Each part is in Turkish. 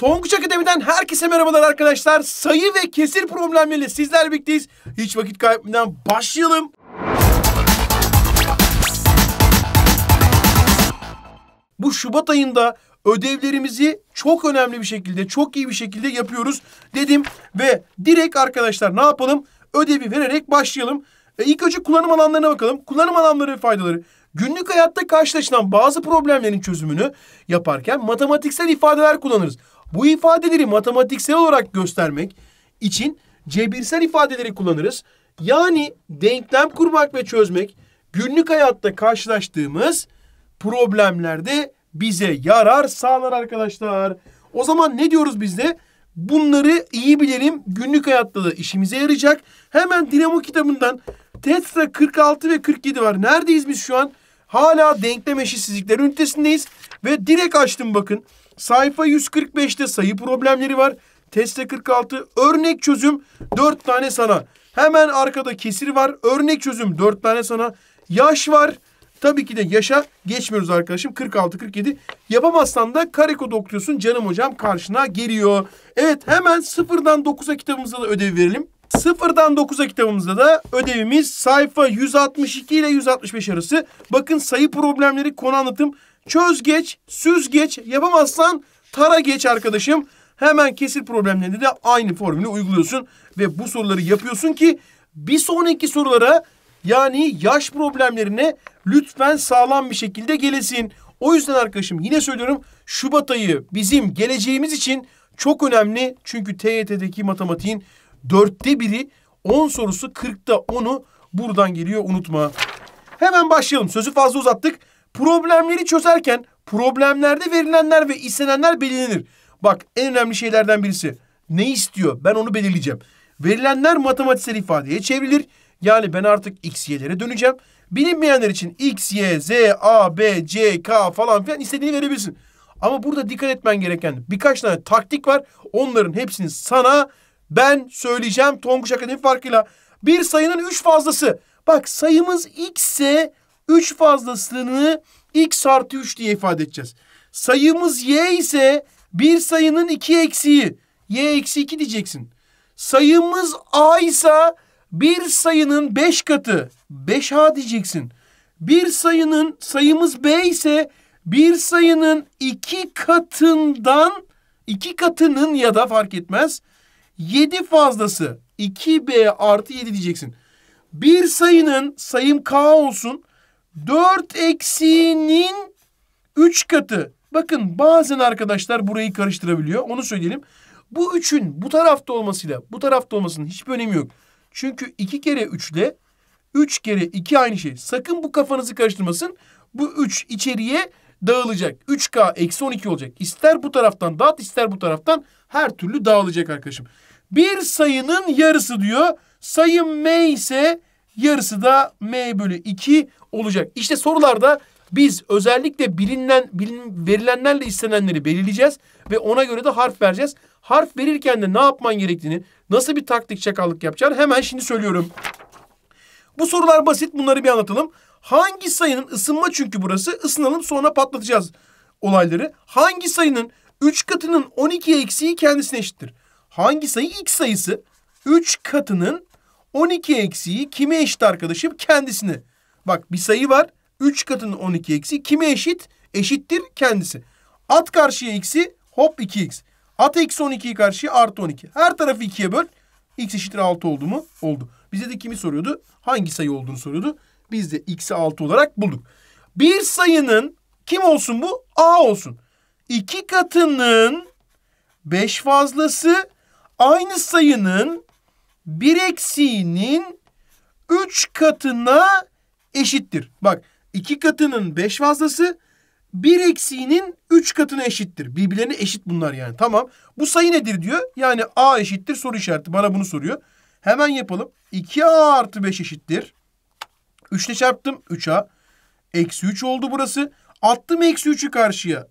Tonguç Akademi'den herkese merhabalar arkadaşlar. Sayı ve kesir problemleriyle sizler birlikteyiz. Hiç vakit kaybetmeden başlayalım. Bu Şubat ayında ödevlerimizi çok önemli bir şekilde, çok iyi bir şekilde yapıyoruz dedim. Ve direkt arkadaşlar ne yapalım? Ödevi vererek başlayalım. E ilk önce kullanım alanlarına bakalım. Kullanım alanları ve faydaları günlük hayatta karşılaşılan bazı problemlerin çözümünü yaparken matematiksel ifadeler kullanırız. Bu ifadeleri matematiksel olarak göstermek için cebirsel ifadeleri kullanırız. Yani denklem kurmak ve çözmek günlük hayatta karşılaştığımız problemlerde bize yarar sağlar arkadaşlar. O zaman ne diyoruz biz de? Bunları iyi bilelim. Günlük hayatta da işimize yarayacak. Hemen Dinamo kitabından Tetra 46 ve 47 var. Neredeyiz biz şu an? Hala denklem eşitsizlikler ünitesindeyiz. Ve direkt açtım bakın. Sayfa 145'te sayı problemleri var. Teste 46 örnek çözüm 4 tane sana. Hemen arkada kesir var. Örnek çözüm 4 tane sana. Yaş var. Tabii ki de yaşa geçmiyoruz arkadaşım. 46-47. Yapamazsan da karekod okuyorsun. Canım hocam karşına geliyor. Evet hemen sıfırdan 9'a kitabımızda da ödev verelim. Sıfırdan 9'a kitabımızda da ödevimiz sayfa 162 ile 165 arası. Bakın sayı problemleri, konu anlatım Çözgeç, süzgeç yapamazsan tara geç arkadaşım. Hemen kesir problemlerinde de aynı formülü uyguluyorsun ve bu soruları yapıyorsun ki bir sonraki sorulara yani yaş problemlerine lütfen sağlam bir şekilde gelesin. O yüzden arkadaşım yine söylüyorum Şubat ayı bizim geleceğimiz için çok önemli. Çünkü TYT'deki matematiğin dörtte biri 10 sorusu 40'ta 10'u buradan geliyor unutma. Hemen başlayalım. Sözü fazla uzattık. Problemleri çözerken problemlerde verilenler ve istenenler belirlenir. Bak en önemli şeylerden birisi. Ne istiyor? Ben onu belirleyeceğim. Verilenler matematiksel ifadeye çevrilir. Yani ben artık x, y'lere döneceğim. Bilinmeyenler için x, y, z, a, b, c, k falan filan istediğini verebilirsin. Ama burada dikkat etmen gereken birkaç tane taktik var. Onların hepsini sana ben söyleyeceğim Tonguç Akademi farkıyla. Bir sayının üç fazlası. Bak sayımız x ise 3 fazlasını x artı 3 diye ifade edeceğiz. Sayımız y ise bir sayının 2 eksiği. y eksi 2 diyeceksin. Sayımız a ise bir sayının 5 katı. 5a diyeceksin. Bir sayının sayımız b ise bir sayının 2 katından 2 katının ya da fark etmez 7 fazlası 2b artı 7 diyeceksin. Bir sayının sayım k olsun. 4 eksiğinin 3 katı. Bakın bazen arkadaşlar burayı karıştırabiliyor. Onu söyleyelim. Bu 3'ün bu tarafta olmasıyla bu tarafta olmasının hiçbir önemi yok. Çünkü 2 kere 3 ile 3 kere 2 aynı şey. Sakın bu kafanızı karıştırmasın. Bu 3 içeriye dağılacak. 3K eksi 12 olacak. İster bu taraftan dağıt ister bu taraftan her türlü dağılacak arkadaşım. Bir sayının yarısı diyor. Sayım M ise Yarısı da m bölü 2 olacak. İşte sorularda biz özellikle bilinen, bilin, verilenlerle istenenleri belirleyeceğiz ve ona göre de harf vereceğiz. Harf verirken de ne yapman gerektiğini, nasıl bir taktik çakallık yapacağını hemen şimdi söylüyorum. Bu sorular basit bunları bir anlatalım. Hangi sayının ısınma çünkü burası ısınalım sonra patlatacağız olayları. Hangi sayının 3 katının 12 eksiği kendisine eşittir? Hangi sayı x sayısı 3 katının 12 eksiği kime eşit arkadaşım? Kendisine. Bak bir sayı var. 3 katının 12 eksi kime eşit? Eşittir kendisi. At karşıya eksi hop 2x. At eksi 12'yi karşıya artı 12. Her tarafı 2'ye böl. x eşittir 6 oldu mu? Oldu. Bize de kimi soruyordu? Hangi sayı olduğunu soruyordu. Biz de x'i 6 olarak bulduk. Bir sayının kim olsun bu? A olsun. 2 katının 5 fazlası aynı sayının bir eksiğinin üç katına eşittir. Bak iki katının beş fazlası bir eksiğinin üç katına eşittir. Birbirlerine eşit bunlar yani. Tamam. Bu sayı nedir diyor. Yani a eşittir soru işareti. Bana bunu soruyor. Hemen yapalım. 2a artı 5 eşittir. 3 ile çarptım. 3a. Eksi 3 oldu burası. Attım eksi 3'ü karşıya.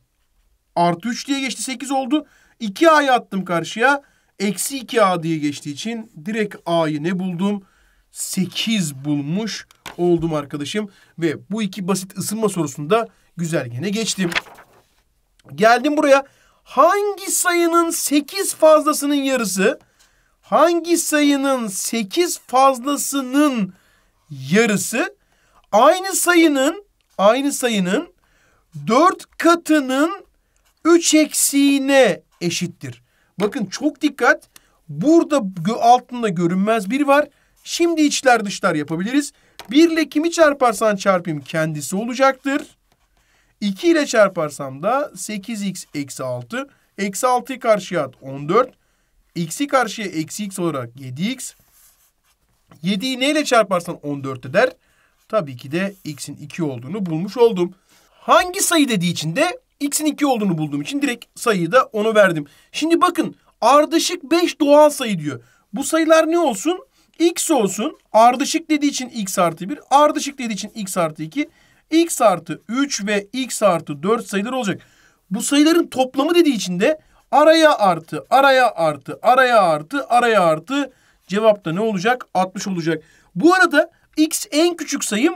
Artı 3 diye geçti. 8 oldu. 2a'yı attım karşıya. Eksi 2A diye geçtiği için direkt A'yı ne buldum? 8 bulmuş oldum arkadaşım. Ve bu iki basit ısınma sorusunda güzel güzelgene geçtim. Geldim buraya. Hangi sayının 8 fazlasının yarısı? Hangi sayının 8 fazlasının yarısı? Aynı sayının, aynı sayının 4 katının 3 eksiğine eşittir. Bakın çok dikkat. Burada altında görünmez bir var. Şimdi içler dışlar yapabiliriz. 1 ile kimi çarparsan çarpayım kendisi olacaktır. 2 ile çarparsam da 8x eksi 6. Eksi 6'yı karşıya at 14. X'i karşıya eksi x olarak 7x. 7'yi neyle çarparsan 14 eder. Tabii ki de x'in 2 olduğunu bulmuş oldum. Hangi sayı dediği için de x'in 2 olduğunu bulduğum için direkt sayıyı da onu verdim. Şimdi bakın ardışık 5 doğal sayı diyor. Bu sayılar ne olsun? x olsun. Ardışık dediği için x artı 1. Ardışık dediği için x artı 2. x artı 3 ve x artı 4 sayılar olacak. Bu sayıların toplamı dediği için de araya artı, araya artı, araya artı, araya artı. Cevapta ne olacak? 60 olacak. Bu arada x en küçük sayım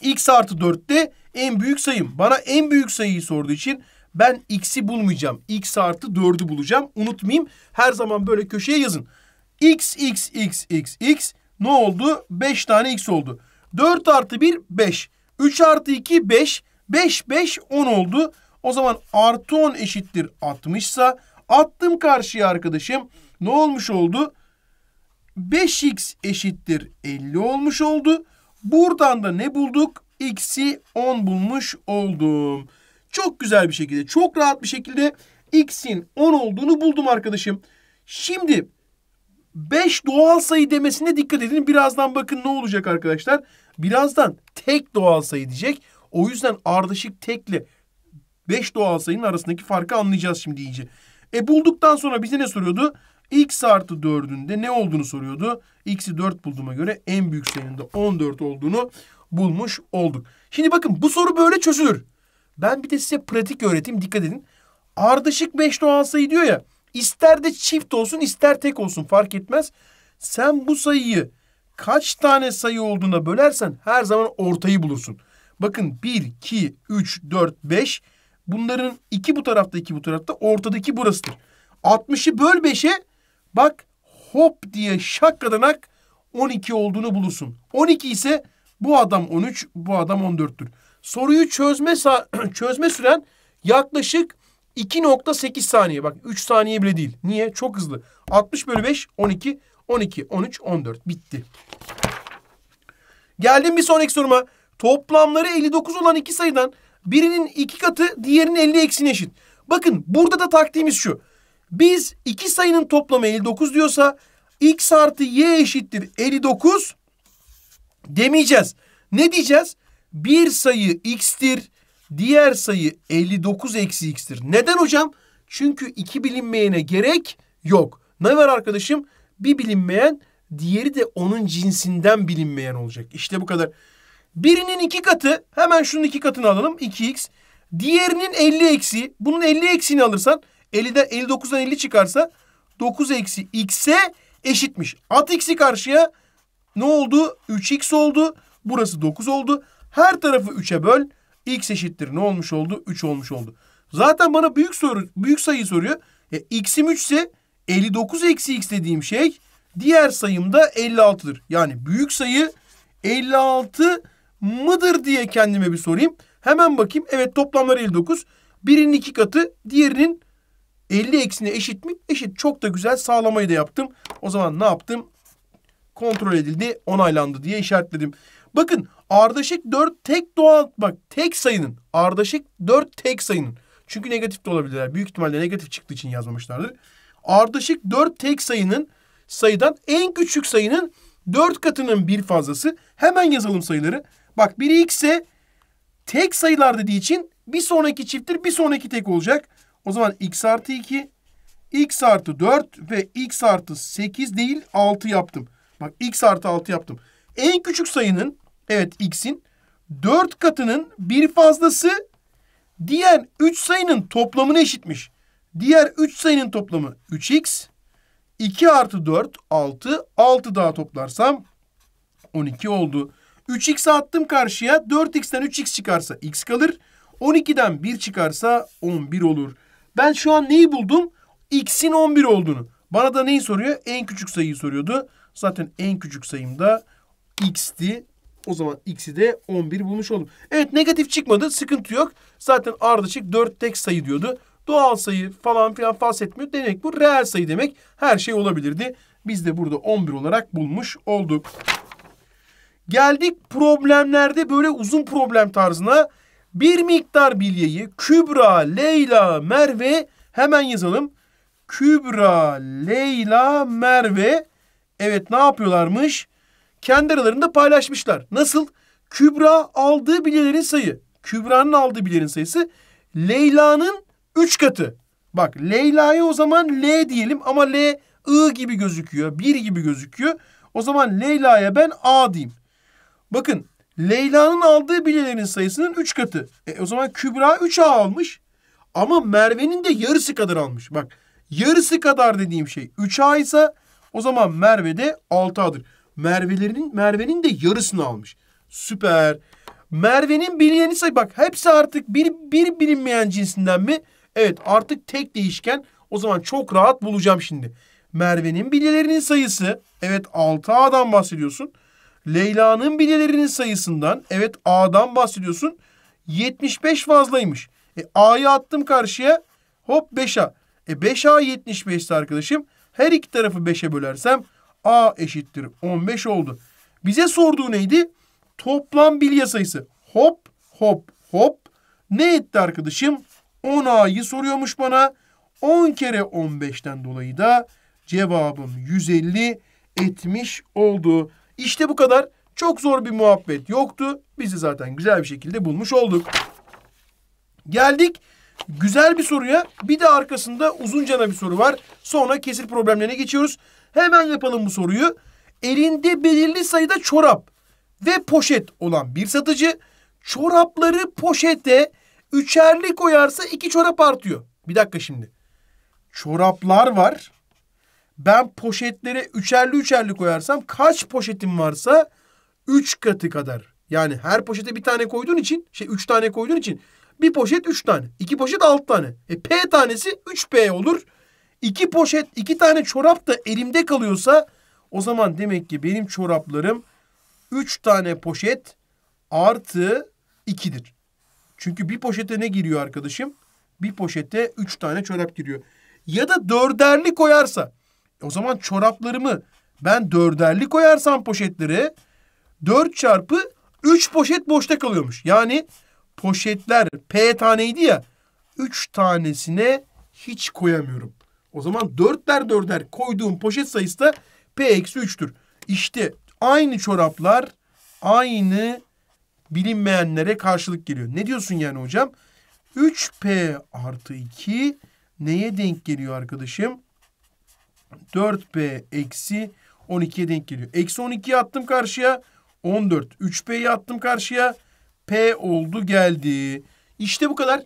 x artı 4'te en büyük sayım. Bana en büyük sayıyı sorduğu için ben x'i bulmayacağım. x artı 4'ü bulacağım. Unutmayayım. Her zaman böyle köşeye yazın. x, x, x, x, x ne oldu? 5 tane x oldu. 4 artı 1, 5. 3 artı 2, 5. 5, 5, 10 oldu. O zaman artı 10 eşittir 60 ise attım karşıya arkadaşım. Ne olmuş oldu? 5x eşittir 50 olmuş oldu. Buradan da ne bulduk? x'i 10 bulmuş oldum. Çok güzel bir şekilde, çok rahat bir şekilde x'in 10 olduğunu buldum arkadaşım. Şimdi 5 doğal sayı demesine dikkat edin. Birazdan bakın ne olacak arkadaşlar. Birazdan tek doğal sayı diyecek. O yüzden ardışık tekli 5 doğal sayının arasındaki farkı anlayacağız şimdi iyice. E bulduktan sonra bize ne soruyordu? x artı 4'ünde ne olduğunu soruyordu. x'i 4 bulduğuma göre en büyük sayının da 14 olduğunu bulmuş olduk. Şimdi bakın bu soru böyle çözülür. Ben bir de size pratik öğreteyim dikkat edin. Ardışık 5 doğal sayı diyor ya. İster de çift olsun ister tek olsun fark etmez. Sen bu sayıyı kaç tane sayı olduğuna bölersen her zaman ortayı bulursun. Bakın 1, 2, 3, 4, 5. Bunların iki bu tarafta iki bu tarafta ortadaki burasıdır. 60'ı böl 5'e bak hop diye şakkadanak 12 olduğunu bulursun. 12 ise bu adam 13, bu adam 14'tür. Soruyu çözme çözme süren yaklaşık 2.8 saniye. Bak 3 saniye bile değil. Niye? Çok hızlı. 60 bölü 5, 12, 12, 13, 14. Bitti. Geldim bir sonraki soruma. Toplamları 59 olan iki sayıdan birinin iki katı diğerinin 50 eksine eşit. Bakın burada da taktiğimiz şu. Biz iki sayının toplamı 59 diyorsa x artı y eşittir 59 demeyeceğiz. Ne diyeceğiz? Bir sayı x'tir, diğer sayı 59 eksi x'tir. Neden hocam? Çünkü iki bilinmeyene gerek yok. Ne var arkadaşım? Bir bilinmeyen, diğeri de onun cinsinden bilinmeyen olacak. İşte bu kadar. Birinin iki katı, hemen şunun iki katını alalım, 2x. Diğerinin 50 eksi, bunun 50 eksiğini alırsan, 50'den 59'dan 50 çıkarsa 9 eksi x'e eşitmiş. At x'i karşıya, ne oldu? 3x oldu. Burası 9 oldu. Her tarafı 3'e böl. x eşittir ne olmuş oldu? 3 olmuş oldu. Zaten bana büyük soru büyük sayı soruyor. E, x'im 3 ise 59 eksi x dediğim şey diğer sayım da 56'dır. Yani büyük sayı 56 mıdır diye kendime bir sorayım. Hemen bakayım. Evet toplamları 59. Birinin iki katı diğerinin 50 eksine eşit mi? Eşit. Çok da güzel sağlamayı da yaptım. O zaman ne yaptım? kontrol edildi, onaylandı diye işaretledim. Bakın ardışık 4 tek doğal bak tek sayının ardışık 4 tek sayının. Çünkü negatif de olabilirler. Büyük ihtimalle negatif çıktığı için yazmamışlardır. Ardışık 4 tek sayının sayıdan en küçük sayının 4 katının bir fazlası. Hemen yazalım sayıları. Bak biri x ise tek sayılar dediği için bir sonraki çifttir bir sonraki tek olacak. O zaman x artı 2, x artı 4 ve x artı 8 değil 6 yaptım. Bak x artı 6 yaptım. En küçük sayının evet x'in 4 katının bir fazlası diğer 3 sayının toplamına eşitmiş. Diğer 3 sayının toplamı 3x. 2 artı 4 6. 6 daha toplarsam 12 oldu. 3x attım karşıya. 4x'ten 3x çıkarsa x kalır. 12'den 1 çıkarsa 11 olur. Ben şu an neyi buldum? X'in 11 olduğunu. Bana da neyi soruyor? En küçük sayıyı soruyordu. Zaten en küçük sayım da x'ti. O zaman x'i de 11 bulmuş oldum. Evet negatif çıkmadı. Sıkıntı yok. Zaten ardışık 4 tek sayı diyordu. Doğal sayı falan filan etmiyor. Demek bu reel sayı demek. Her şey olabilirdi. Biz de burada 11 olarak bulmuş olduk. Geldik problemlerde böyle uzun problem tarzına. Bir miktar bilyeyi Kübra, Leyla, Merve hemen yazalım. Kübra, Leyla, Merve evet ne yapıyorlarmış? Kendi aralarında paylaşmışlar. Nasıl? Kübra aldığı bilyelerin sayı. Kübra'nın aldığı bilyelerin sayısı Leyla'nın üç katı. Bak Leyla'ya o zaman L diyelim ama L I gibi gözüküyor. bir gibi gözüküyor. O zaman Leyla'ya ben A diyeyim. Bakın Leyla'nın aldığı bilyelerin sayısının üç katı. E, o zaman Kübra 3A almış. Ama Merve'nin de yarısı kadar almış. Bak yarısı kadar dediğim şey 3A ise o zaman Merve de 6A'dır. Merve'lerinin Merve'nin de yarısını almış. Süper. Merve'nin bilineni say bak hepsi artık bir, bir bilinmeyen cinsinden mi? Evet artık tek değişken o zaman çok rahat bulacağım şimdi. Merve'nin bilyelerinin sayısı evet 6A'dan bahsediyorsun. Leyla'nın bilyelerinin sayısından evet A'dan bahsediyorsun. 75 fazlaymış. E, A'yı attım karşıya hop 5A. E 5A 75 arkadaşım her iki tarafı 5'e bölersem A eşittir 15 oldu. Bize sorduğu neydi? Toplam bilye sayısı. Hop hop hop. Ne etti arkadaşım? 10A'yı soruyormuş bana. 10 kere 15'ten dolayı da cevabım 150 etmiş oldu. İşte bu kadar. Çok zor bir muhabbet yoktu. Bizi zaten güzel bir şekilde bulmuş olduk. Geldik Güzel bir soruya bir de arkasında uzunca bir soru var. Sonra kesir problemlerine geçiyoruz. Hemen yapalım bu soruyu. Elinde belirli sayıda çorap ve poşet olan bir satıcı çorapları poşete üçerli koyarsa iki çorap artıyor. Bir dakika şimdi. Çoraplar var. Ben poşetlere üçerli üçerli koyarsam kaç poşetim varsa üç katı kadar. Yani her poşete bir tane koyduğun için şey üç tane koyduğun için bir poşet üç tane. iki poşet altı tane. E P tanesi üç P olur. İki poşet iki tane çorap da elimde kalıyorsa o zaman demek ki benim çoraplarım üç tane poşet artı ikidir. Çünkü bir poşete ne giriyor arkadaşım? Bir poşete üç tane çorap giriyor. Ya da dörderli koyarsa. O zaman çoraplarımı ben dörderli koyarsam poşetleri dört çarpı üç poşet boşta kalıyormuş. Yani poşetler P taneydi ya. Üç tanesine hiç koyamıyorum. O zaman dörtler dörder koyduğum poşet sayısı da P eksi üçtür. İşte aynı çoraplar aynı bilinmeyenlere karşılık geliyor. Ne diyorsun yani hocam? 3P artı 2 neye denk geliyor arkadaşım? 4P eksi 12'ye denk geliyor. Eksi 12'yi attım karşıya. 14. 3P'yi attım karşıya. P oldu geldi. İşte bu kadar.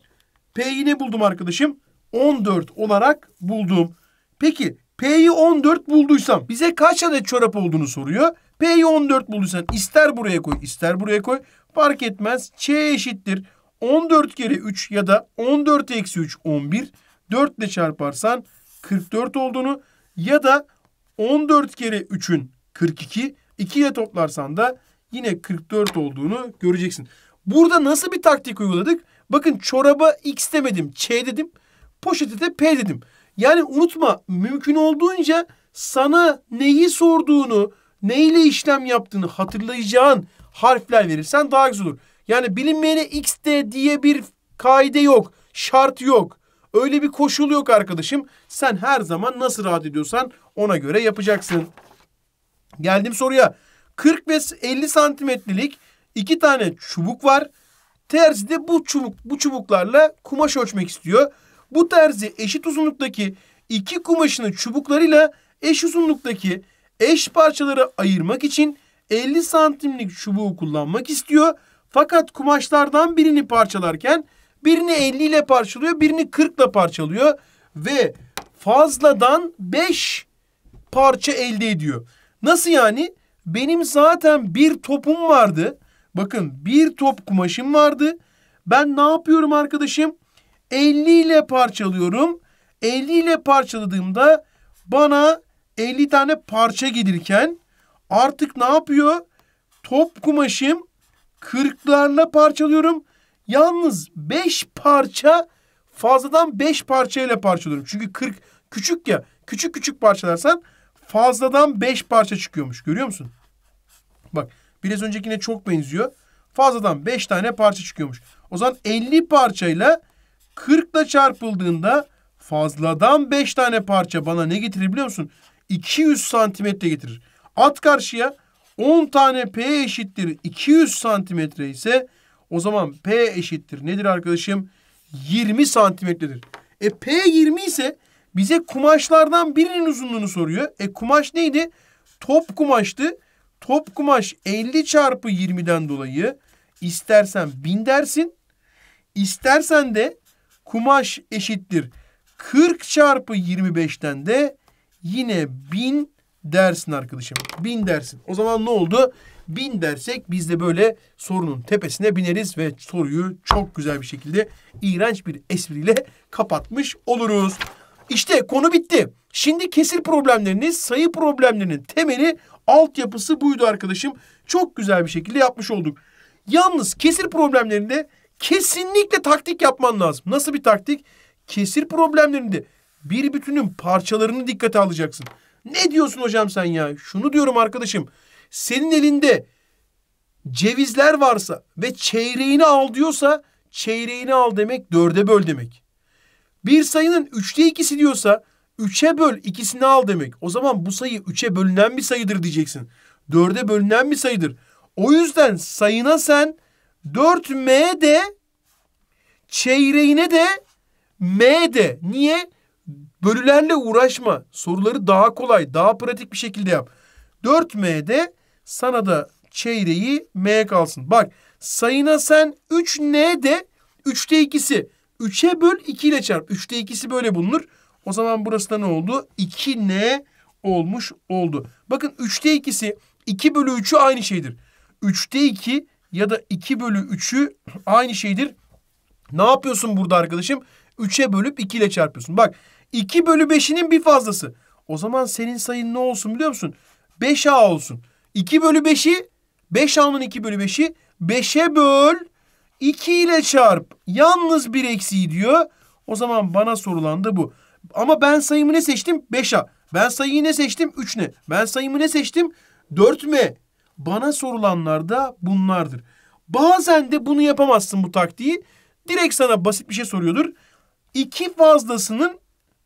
P'yi ne buldum arkadaşım? 14 olarak buldum. Peki P'yi 14 bulduysam bize kaç adet çorap olduğunu soruyor. P'yi 14 bulduysan ister buraya koy ister buraya koy. Fark etmez. Ç eşittir. 14 kere 3 ya da 14 eksi 3 11. 4 ile çarparsan 44 olduğunu ya da 14 kere 3'ün 42. 2 ile toplarsan da yine 44 olduğunu göreceksin. Burada nasıl bir taktik uyguladık? Bakın çoraba X demedim, Ç dedim. Poşete de P dedim. Yani unutma mümkün olduğunca sana neyi sorduğunu, neyle işlem yaptığını hatırlayacağın harfler verirsen daha güzel olur. Yani bilinmeyene X de diye bir kaide yok, şart yok. Öyle bir koşul yok arkadaşım. Sen her zaman nasıl rahat ediyorsan ona göre yapacaksın. Geldim soruya. 40 ve 50 santimetrelik iki tane çubuk var. Terzi de bu çubuk bu çubuklarla kumaş ölçmek istiyor. Bu terzi eşit uzunluktaki iki kumaşını çubuklarıyla eş uzunluktaki eş parçalara ayırmak için 50 santimlik çubuğu kullanmak istiyor. Fakat kumaşlardan birini parçalarken birini 50 ile parçalıyor, birini 40 ile parçalıyor ve fazladan 5 parça elde ediyor. Nasıl yani? Benim zaten bir topum vardı. Bakın bir top kumaşım vardı. Ben ne yapıyorum arkadaşım? 50 ile parçalıyorum. 50 ile parçaladığımda bana 50 tane parça gelirken artık ne yapıyor? Top kumaşım 40'larla parçalıyorum. Yalnız 5 parça fazladan 5 parçayla parçalıyorum. Çünkü 40 küçük ya. Küçük küçük parçalarsan fazladan 5 parça çıkıyormuş. Görüyor musun? Bak Biraz öncekine çok benziyor. Fazladan 5 tane parça çıkıyormuş. O zaman 50 parçayla 40 ile çarpıldığında fazladan 5 tane parça bana ne getirir biliyor musun? 200 santimetre getirir. At karşıya 10 tane P eşittir 200 santimetre ise o zaman P eşittir nedir arkadaşım? 20 santimetredir. E P 20 ise bize kumaşlardan birinin uzunluğunu soruyor. E kumaş neydi? Top kumaştı top kumaş 50 çarpı 20'den dolayı istersen bin dersin. İstersen de kumaş eşittir 40 çarpı 25'ten de yine bin dersin arkadaşım. Bin dersin. O zaman ne oldu? Bin dersek biz de böyle sorunun tepesine bineriz ve soruyu çok güzel bir şekilde iğrenç bir espriyle kapatmış oluruz. İşte konu bitti. Şimdi kesir problemlerinin, sayı problemlerinin temeli altyapısı buydu arkadaşım. Çok güzel bir şekilde yapmış olduk. Yalnız kesir problemlerinde kesinlikle taktik yapman lazım. Nasıl bir taktik? Kesir problemlerinde bir bütünün parçalarını dikkate alacaksın. Ne diyorsun hocam sen ya? Şunu diyorum arkadaşım. Senin elinde cevizler varsa ve çeyreğini al diyorsa çeyreğini al demek dörde böl demek. Bir sayının üçte ikisi diyorsa üçe böl ikisini al demek. O zaman bu sayı üçe bölünen bir sayıdır diyeceksin. Dörde bölünen bir sayıdır. O yüzden sayına sen 4m de çeyreğine de m de. Niye? Bölülerle uğraşma. Soruları daha kolay, daha pratik bir şekilde yap. 4m de sana da çeyreği m kalsın. Bak sayına sen 3n de 3'te ikisi. 3'e böl 2 ile çarp. 3'te ikisi böyle bulunur. O zaman burası da ne oldu? 2n olmuş oldu. Bakın 3'te ikisi 2 bölü 3'ü aynı şeydir. 3'te 2 ya da 2 bölü 3'ü aynı şeydir. Ne yapıyorsun burada arkadaşım? 3'e bölüp 2 ile çarpıyorsun. Bak 2 bölü 5'inin bir fazlası. O zaman senin sayın ne olsun biliyor musun? 5A olsun. 2 bölü 5'i 5A'nın 2 bölü 5'i 5'e böl 2 ile çarp. Yalnız bir eksiği diyor. O zaman bana sorulan da bu. Ama ben sayımı ne seçtim? 5A. Ben sayıyı ne seçtim? 3 ne? Ben sayımı ne seçtim? 4 M. Bana sorulanlar da bunlardır. Bazen de bunu yapamazsın bu taktiği. Direkt sana basit bir şey soruyordur. 2 fazlasının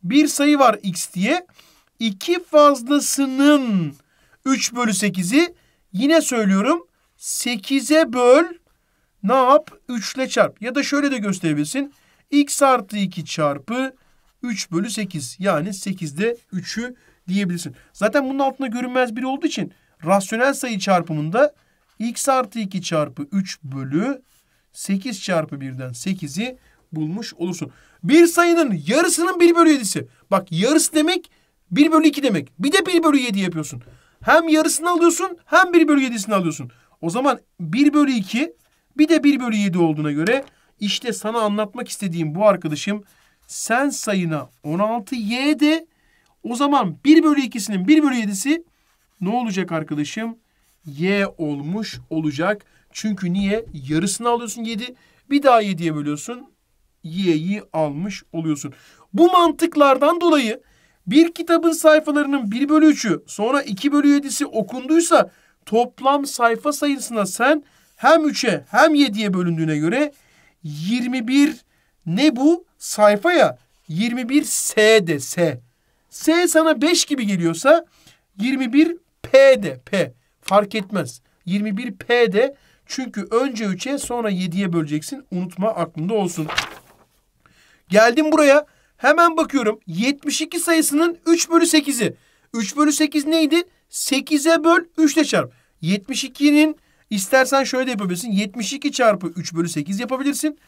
bir sayı var x diye. 2 fazlasının 3 bölü 8'i yine söylüyorum 8'e böl ne yap? 3 ile çarp. Ya da şöyle de gösterebilirsin. x artı 2 çarpı 3 bölü 8. Yani 8'de 3'ü diyebilirsin. Zaten bunun altında görünmez bir olduğu için rasyonel sayı çarpımında x artı 2 çarpı 3 bölü 8 çarpı 1'den 8'i bulmuş olursun. Bir sayının yarısının 1 bölü 7'si. Bak yarısı demek 1 bölü 2 demek. Bir de 1 bölü 7 yapıyorsun. Hem yarısını alıyorsun hem 1 bölü 7'sini alıyorsun. O zaman 1 bölü 2 bir de 1 bölü 7 olduğuna göre işte sana anlatmak istediğim bu arkadaşım sen sayına 16y de o zaman 1 bölü 2'sinin 1 bölü 7'si ne olacak arkadaşım? Y olmuş olacak. Çünkü niye? Yarısını alıyorsun 7. Bir daha 7'ye bölüyorsun. Y'yi almış oluyorsun. Bu mantıklardan dolayı bir kitabın sayfalarının 1 bölü 3'ü sonra 2 bölü 7'si okunduysa toplam sayfa sayısına sen hem 3'e hem 7'ye bölündüğüne göre 21 ne bu? Sayfaya 21 S de S. S sana 5 gibi geliyorsa 21 P de P. Fark etmez. 21 P de çünkü önce 3'e sonra 7'ye böleceksin. Unutma aklında olsun. Geldim buraya. Hemen bakıyorum. 72 sayısının 3 bölü 8'i. 3 bölü 8 neydi? 8'e böl 3 ile çarp. 72'nin İstersen şöyle de yapabilirsin. 72 çarpı 3 bölü 8 yapabilirsin.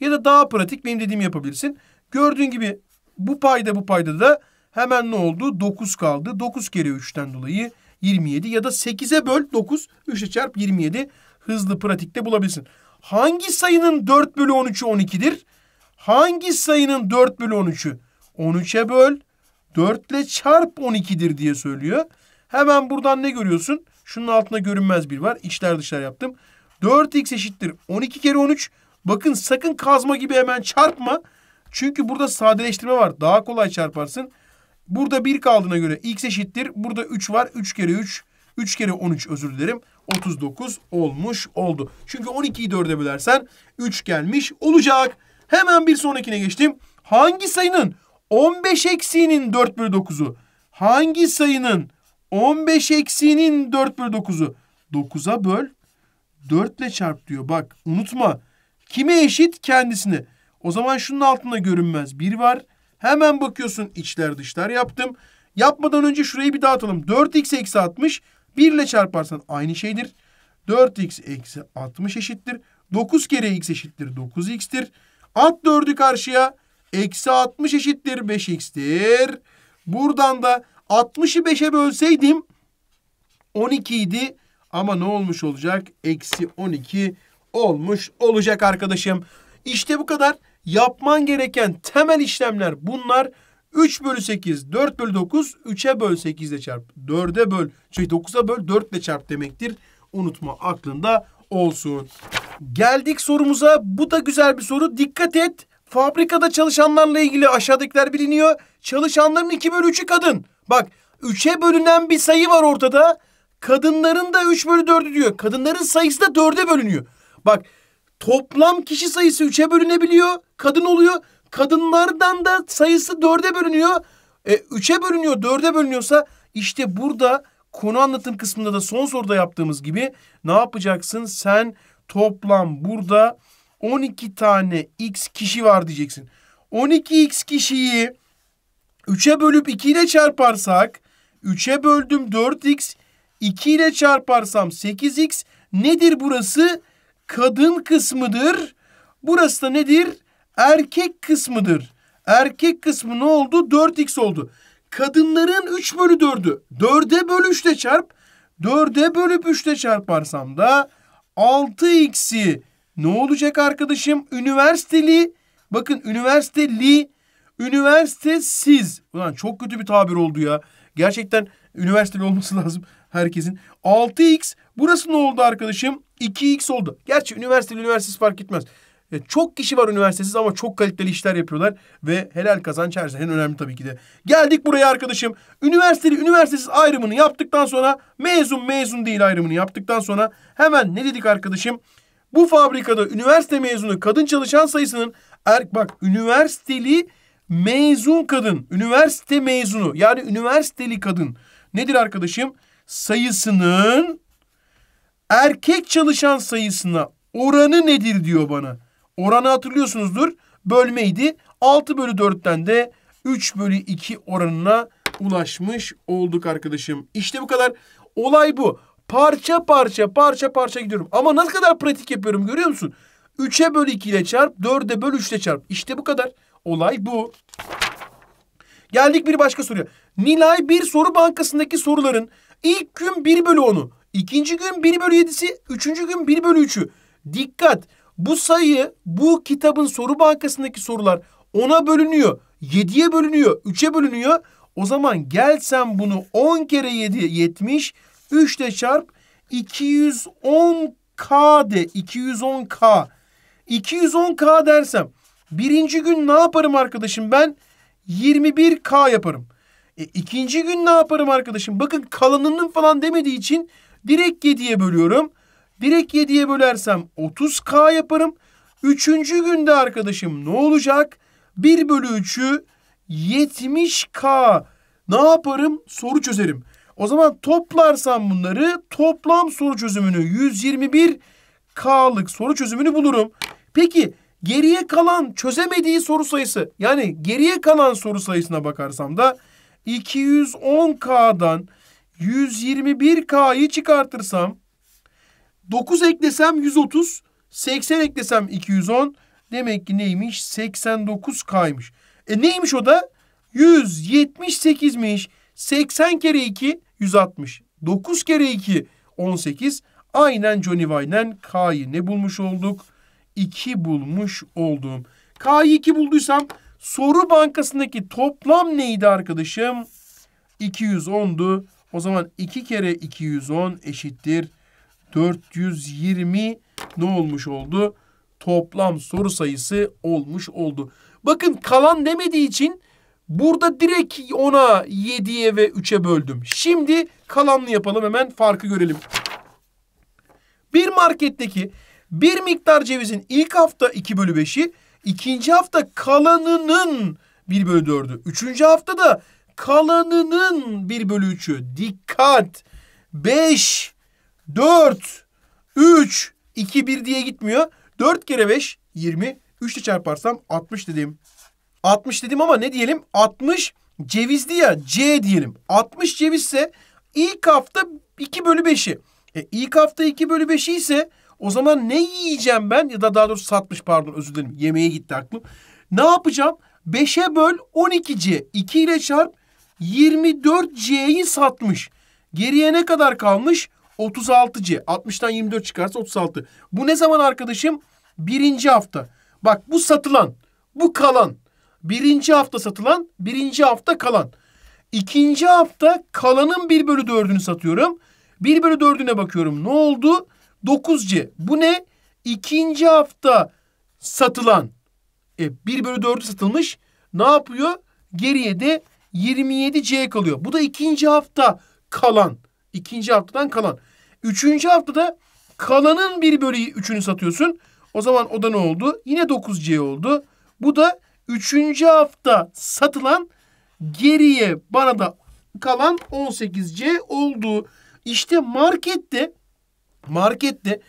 Ya da daha pratik benim dediğimi yapabilirsin. Gördüğün gibi bu payda bu payda da hemen ne oldu? 9 kaldı. 9 kere 3'ten dolayı 27 ya da 8'e böl 9 3'e çarp 27 hızlı pratikte bulabilirsin. Hangi sayının 4 bölü 13'ü 12'dir? Hangi sayının 4 bölü 13'ü? 13'e böl 4 ile çarp 12'dir diye söylüyor. Hemen buradan ne görüyorsun? Şunun altında görünmez bir var. İçler dışlar yaptım. 4x eşittir 12 kere 13. Bakın sakın kazma gibi hemen çarpma. Çünkü burada sadeleştirme var. Daha kolay çarparsın. Burada 1 kaldığına göre x eşittir. Burada 3 var. 3 kere 3. 3 kere 13 özür dilerim. 39 olmuş oldu. Çünkü 12'yi 4'e bölersen 3 gelmiş olacak. Hemen bir sonrakine geçtim. Hangi sayının 15 eksiğinin 4 bölü 9'u? Hangi sayının 15 eksiğinin 4 bölü 9'u. 9'a böl 4 ile çarp diyor. Bak unutma. Kime eşit? Kendisine. O zaman şunun altında görünmez. 1 var. Hemen bakıyorsun içler dışlar yaptım. Yapmadan önce şurayı bir dağıtalım. 4x eksi 60. 1 ile çarparsan aynı şeydir. 4x eksi 60 eşittir. 9 kere x eşittir 9x'tir. At 4'ü karşıya. Eksi 60 eşittir 5x'tir. Buradan da 60'ı 5'e bölseydim 12 idi ama ne olmuş olacak? Eksi 12 olmuş olacak arkadaşım. İşte bu kadar. Yapman gereken temel işlemler bunlar. 3 bölü 8, 4 bölü 9, 3'e böl 8 ile çarp. 4'e böl, şey 9'a böl 4 ile çarp demektir. Unutma aklında olsun. Geldik sorumuza. Bu da güzel bir soru. Dikkat et. Fabrikada çalışanlarla ilgili aşağıdakiler biliniyor. Çalışanların 2 bölü 3'ü kadın. Bak üçe bölünen bir sayı var ortada. Kadınların da üç bölü dördü diyor. Kadınların sayısı da dörde bölünüyor. Bak toplam kişi sayısı üçe bölünebiliyor. Kadın oluyor. Kadınlardan da sayısı dörde bölünüyor. E, üçe bölünüyor, dörde bölünüyorsa işte burada konu anlatım kısmında da son soruda yaptığımız gibi ne yapacaksın? Sen toplam burada 12 tane x kişi var diyeceksin. 12x kişiyi 3'e bölüp 2 ile çarparsak 3'e böldüm 4x 2 ile çarparsam 8x nedir burası? Kadın kısmıdır. Burası da nedir? Erkek kısmıdır. Erkek kısmı ne oldu? 4x oldu. Kadınların 3 bölü 4'ü. 4'e bölü 3 ile çarp. 4'e bölüp 3 ile çarparsam da 6x'i ne olacak arkadaşım? Üniversiteli bakın üniversiteli Üniversitesiz. Ulan çok kötü bir tabir oldu ya. Gerçekten üniversiteli olması lazım herkesin. 6x burası ne oldu arkadaşım? 2x oldu. Gerçi üniversiteli üniversitesiz fark etmez. E, çok kişi var üniversitesiz ama çok kaliteli işler yapıyorlar. Ve helal kazanç her en önemli tabii ki de. Geldik buraya arkadaşım. Üniversiteli üniversitesiz ayrımını yaptıktan sonra mezun mezun değil ayrımını yaptıktan sonra hemen ne dedik arkadaşım? Bu fabrikada üniversite mezunu kadın çalışan sayısının er, bak üniversiteli Mezun kadın, üniversite mezunu yani üniversiteli kadın nedir arkadaşım? Sayısının erkek çalışan sayısına oranı nedir diyor bana. Oranı hatırlıyorsunuzdur. Bölmeydi. 6 bölü 4'ten de 3 bölü 2 oranına ulaşmış olduk arkadaşım. İşte bu kadar. Olay bu. Parça parça parça parça gidiyorum. Ama nasıl kadar pratik yapıyorum görüyor musun? 3'e bölü 2 ile çarp, 4'e bölü 3 ile çarp. İşte bu kadar. Olay bu. Geldik bir başka soruya. Nilay bir soru bankasındaki soruların ilk gün 1 bölü 10'u, ikinci gün 1 bölü 7'si, üçüncü gün 1 bölü 3'ü. Dikkat! Bu sayı bu kitabın soru bankasındaki sorular 10'a bölünüyor, 7'ye bölünüyor, 3'e bölünüyor. O zaman gel sen bunu 10 kere 7 70, 3 de çarp 210k de 210k. 210k dersem Birinci gün ne yaparım arkadaşım ben? 21K yaparım. E, ikinci gün ne yaparım arkadaşım? Bakın kalanının falan demediği için direkt 7'ye bölüyorum. Direkt 7'ye bölersem 30K yaparım. Üçüncü günde arkadaşım ne olacak? 1 bölü 3'ü 70K. Ne yaparım? Soru çözerim. O zaman toplarsam bunları toplam soru çözümünü 121K'lık soru çözümünü bulurum. Peki Geriye kalan çözemediği soru sayısı yani geriye kalan soru sayısına bakarsam da 210K'dan 121K'yı çıkartırsam 9 eklesem 130, 80 eklesem 210. Demek ki neymiş? 89K'ymış. E neymiş o da? 178'miş. 80 kere 2 160. 9 kere 2 18. Aynen Johnny Wayne'den K'yı ne bulmuş olduk? 2 bulmuş oldum. K'yı 2 bulduysam soru bankasındaki toplam neydi arkadaşım? 210'du. O zaman 2 kere 210 eşittir 420 ne olmuş oldu? Toplam soru sayısı olmuş oldu. Bakın kalan demediği için burada direkt 10'a 7'ye ve 3'e böldüm. Şimdi kalanlı yapalım hemen farkı görelim. Bir marketteki bir miktar cevizin ilk hafta 2 bölü 5'i, ikinci hafta kalanının 1 bölü 4'ü, üçüncü hafta da kalanının 1 bölü 3'ü. Dikkat! 5, 4, 3, 2, 1 diye gitmiyor. 4 kere 5, 20. 3 ile çarparsam 60 dedim. 60 dedim ama ne diyelim? 60 cevizli ya C diyelim. 60 cevizse ilk hafta 2 bölü 5'i. E, ilk hafta 2 bölü 5'i ise o zaman ne yiyeceğim ben? Ya da daha doğrusu satmış pardon özür dilerim. Yemeğe gitti aklım. Ne yapacağım? 5'e böl 12C. 2 ile çarp 24C'yi satmış. Geriye ne kadar kalmış? 36C. 60'tan 24 çıkarsa 36. Bu ne zaman arkadaşım? Birinci hafta. Bak bu satılan. Bu kalan. Birinci hafta satılan. Birinci hafta kalan. İkinci hafta kalanın 1 bölü 4'ünü satıyorum. 1 bölü 4'üne bakıyorum. Ne oldu? 9C. Bu ne? İkinci hafta satılan. E, 1 bölü 4'ü satılmış. Ne yapıyor? Geriye de 27C kalıyor. Bu da ikinci hafta kalan. İkinci haftadan kalan. Üçüncü haftada kalanın 1 bölü 3'ünü satıyorsun. O zaman o da ne oldu? Yine 9C oldu. Bu da üçüncü hafta satılan geriye bana da kalan 18C oldu. İşte markette markette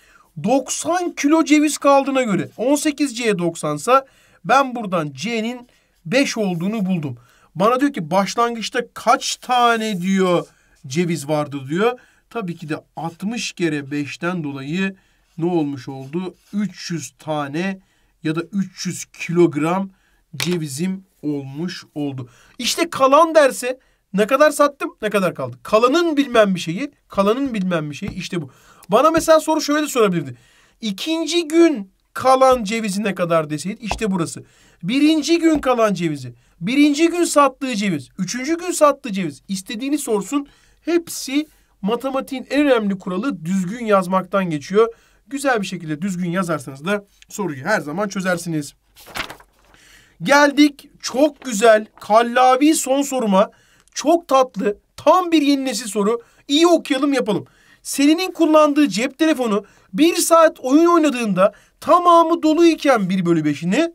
90 kilo ceviz kaldığına göre 18C 90 sa ben buradan C'nin 5 olduğunu buldum. Bana diyor ki başlangıçta kaç tane diyor ceviz vardı diyor. Tabii ki de 60 kere 5'ten dolayı ne olmuş oldu? 300 tane ya da 300 kilogram cevizim olmuş oldu. İşte kalan derse ne kadar sattım ne kadar kaldı. Kalanın bilmem bir şeyi, kalanın bilmem bir şeyi işte bu. Bana mesela soru şöyle de sorabilirdi. İkinci gün kalan cevizi ne kadar deseydi İşte burası. Birinci gün kalan cevizi, birinci gün sattığı ceviz, üçüncü gün sattığı ceviz istediğini sorsun. Hepsi matematiğin en önemli kuralı düzgün yazmaktan geçiyor. Güzel bir şekilde düzgün yazarsanız da soruyu her zaman çözersiniz. Geldik çok güzel kallavi son soruma. Çok tatlı, tam bir yeni nesil soru. İyi okuyalım yapalım. Selin'in kullandığı cep telefonu bir saat oyun oynadığında tamamı dolu iken 1 bölü 5'ini,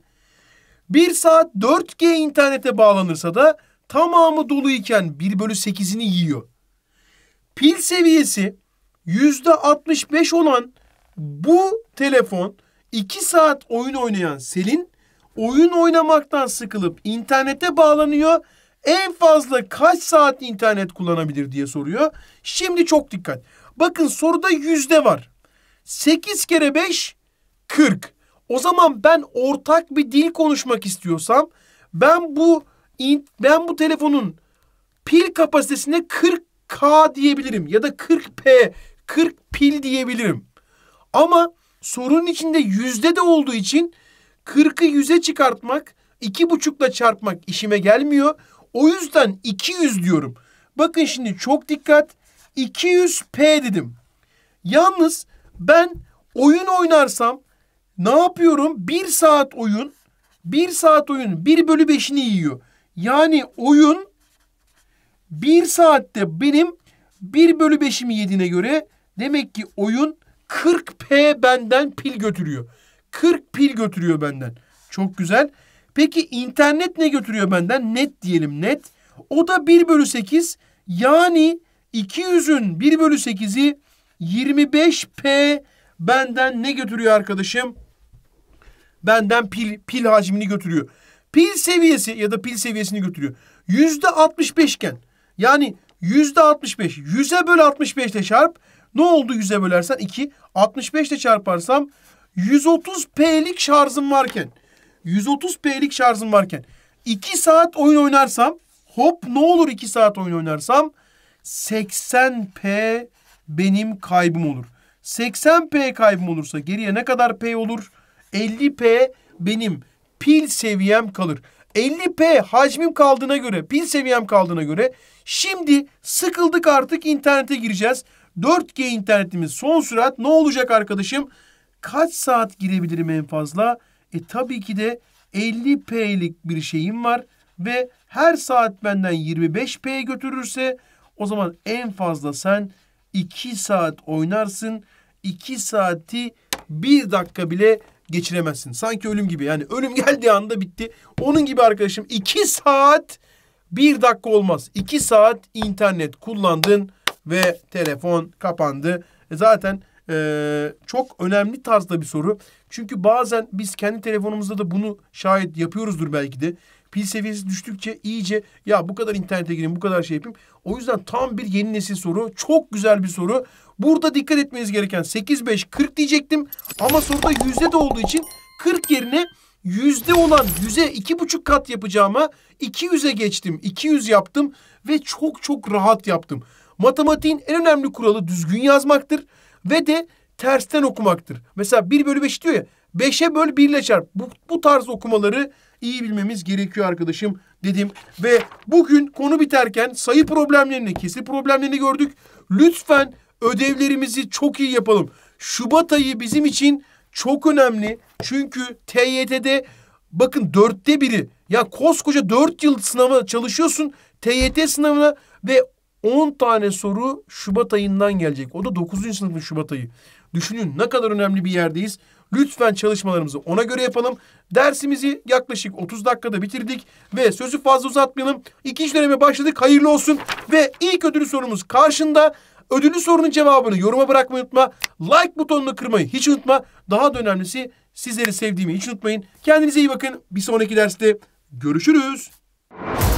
bir saat 4G internete bağlanırsa da tamamı dolu iken 1 bölü 8'ini yiyor. Pil seviyesi %65 olan bu telefon 2 saat oyun oynayan Selin oyun oynamaktan sıkılıp internete bağlanıyor en fazla kaç saat internet kullanabilir diye soruyor. Şimdi çok dikkat. Bakın soruda yüzde var. 8 kere 5 40. O zaman ben ortak bir dil konuşmak istiyorsam ben bu ben bu telefonun pil kapasitesine 40K diyebilirim ya da 40P, 40 pil diyebilirim. Ama sorunun içinde yüzde de olduğu için 40'ı 100'e çıkartmak, 2,5'la çarpmak işime gelmiyor. O yüzden 200 diyorum. Bakın şimdi çok dikkat. 200p dedim. Yalnız ben oyun oynarsam ne yapıyorum? Bir saat oyun. bir saat oyun bir bölü beşini yiyor. Yani oyun bir saatte benim bir bölü beşimi yediğine göre demek ki oyun 40p benden pil götürüyor. 40 pil götürüyor benden. Çok güzel. Peki internet ne götürüyor benden? Net diyelim net. O da 1 bölü 8 yani 200'ün 1 bölü 8'i 25P benden ne götürüyor arkadaşım? Benden pil, pil hacmini götürüyor. Pil seviyesi ya da pil seviyesini götürüyor. Yüzde 65 iken yani yüzde 65 100'e bölü 65 ile çarp ne oldu 100'e bölersen 2 65 ile çarparsam 130 P'lik şarjım varken 130p'lik şarjım varken 2 saat oyun oynarsam hop ne olur 2 saat oyun oynarsam 80p benim kaybım olur. 80p kaybım olursa geriye ne kadar p olur? 50p benim pil seviyem kalır. 50p hacmim kaldığına göre, pil seviyem kaldığına göre şimdi sıkıldık artık internete gireceğiz. 4G internetimiz son sürat ne olacak arkadaşım? Kaç saat girebilirim en fazla? E tabii ki de 50 P'lik bir şeyim var ve her saat benden 25 P götürürse o zaman en fazla sen 2 saat oynarsın. 2 saati 1 dakika bile geçiremezsin. Sanki ölüm gibi. Yani ölüm geldiği anda bitti. Onun gibi arkadaşım 2 saat 1 dakika olmaz. 2 saat internet kullandın ve telefon kapandı. E zaten ee, çok önemli tarzda bir soru. Çünkü bazen biz kendi telefonumuzda da bunu şayet yapıyoruzdur belki de. Pil seviyesi düştükçe iyice ya bu kadar internete gireyim bu kadar şey yapayım. O yüzden tam bir yeni nesil soru. Çok güzel bir soru. Burada dikkat etmeniz gereken 8, 5, 40 diyecektim. Ama soruda yüzde de olduğu için 40 yerine yüzde olan yüze iki buçuk kat yapacağıma 200'e geçtim. 200 yaptım ve çok çok rahat yaptım. Matematiğin en önemli kuralı düzgün yazmaktır. Ve de tersten okumaktır. Mesela 1 bölü 5 diyor ya. 5'e böl 1 ile çarp. Bu, bu tarz okumaları iyi bilmemiz gerekiyor arkadaşım dedim. Ve bugün konu biterken sayı problemlerini, kesir problemlerini gördük. Lütfen ödevlerimizi çok iyi yapalım. Şubat ayı bizim için çok önemli. Çünkü TYT'de bakın dörtte biri. Ya koskoca dört yıl sınava çalışıyorsun. TYT sınavına ve 10 tane soru Şubat ayından gelecek. O da 9. sınıfın Şubat ayı. Düşünün ne kadar önemli bir yerdeyiz. Lütfen çalışmalarımızı ona göre yapalım. Dersimizi yaklaşık 30 dakikada bitirdik ve sözü fazla uzatmayalım. İki işleme başladık. Hayırlı olsun ve ilk ödülü sorumuz karşında. Ödülü sorunun cevabını yoruma bırakmayı unutma. Like butonunu kırmayı hiç unutma. Daha da önemlisi sizleri sevdiğimi hiç unutmayın. Kendinize iyi bakın. Bir sonraki derste görüşürüz.